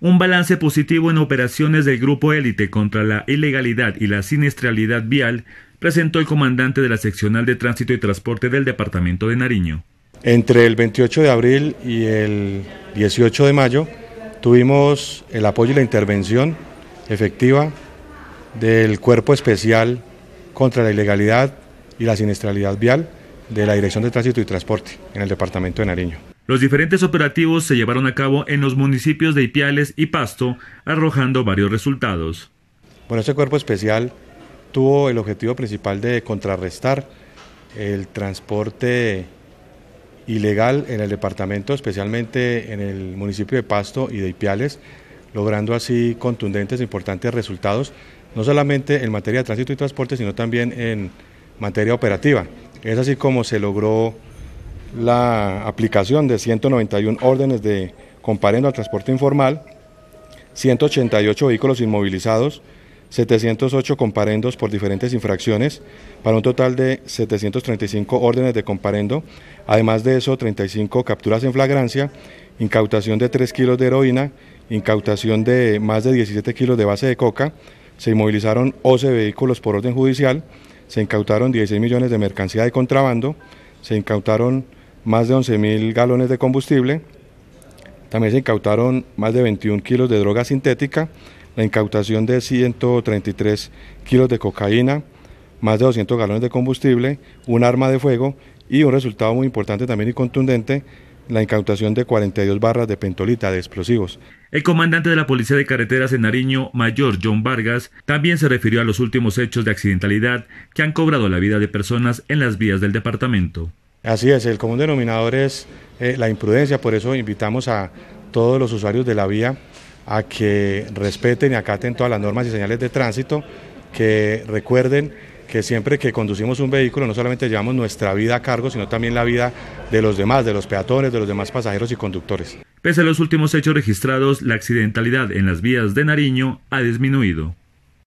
Un balance positivo en operaciones del Grupo Élite contra la ilegalidad y la siniestralidad vial presentó el comandante de la Seccional de Tránsito y Transporte del Departamento de Nariño. Entre el 28 de abril y el 18 de mayo tuvimos el apoyo y la intervención efectiva del Cuerpo Especial contra la Ilegalidad y la Siniestralidad Vial de la Dirección de Tránsito y Transporte en el Departamento de Nariño. Los diferentes operativos se llevaron a cabo en los municipios de Ipiales y Pasto, arrojando varios resultados. Bueno, este cuerpo especial tuvo el objetivo principal de contrarrestar el transporte ilegal en el departamento, especialmente en el municipio de Pasto y de Ipiales, logrando así contundentes e importantes resultados, no solamente en materia de tránsito y transporte, sino también en materia operativa. Es así como se logró la aplicación de 191 órdenes de comparendo al transporte informal, 188 vehículos inmovilizados, 708 comparendos por diferentes infracciones, para un total de 735 órdenes de comparendo, además de eso 35 capturas en flagrancia, incautación de 3 kilos de heroína, incautación de más de 17 kilos de base de coca, se inmovilizaron 11 vehículos por orden judicial, se incautaron 16 millones de mercancía de contrabando, se incautaron más de 11.000 galones de combustible. También se incautaron más de 21 kilos de droga sintética, la incautación de 133 kilos de cocaína, más de 200 galones de combustible, un arma de fuego y un resultado muy importante también y contundente, la incautación de 42 barras de pentolita de explosivos. El comandante de la Policía de Carreteras en Nariño, Mayor John Vargas, también se refirió a los últimos hechos de accidentalidad que han cobrado la vida de personas en las vías del departamento. Así es, el común denominador es eh, la imprudencia, por eso invitamos a todos los usuarios de la vía a que respeten y acaten todas las normas y señales de tránsito, que recuerden que siempre que conducimos un vehículo no solamente llevamos nuestra vida a cargo, sino también la vida de los demás, de los peatones, de los demás pasajeros y conductores. Pese a los últimos hechos registrados, la accidentalidad en las vías de Nariño ha disminuido.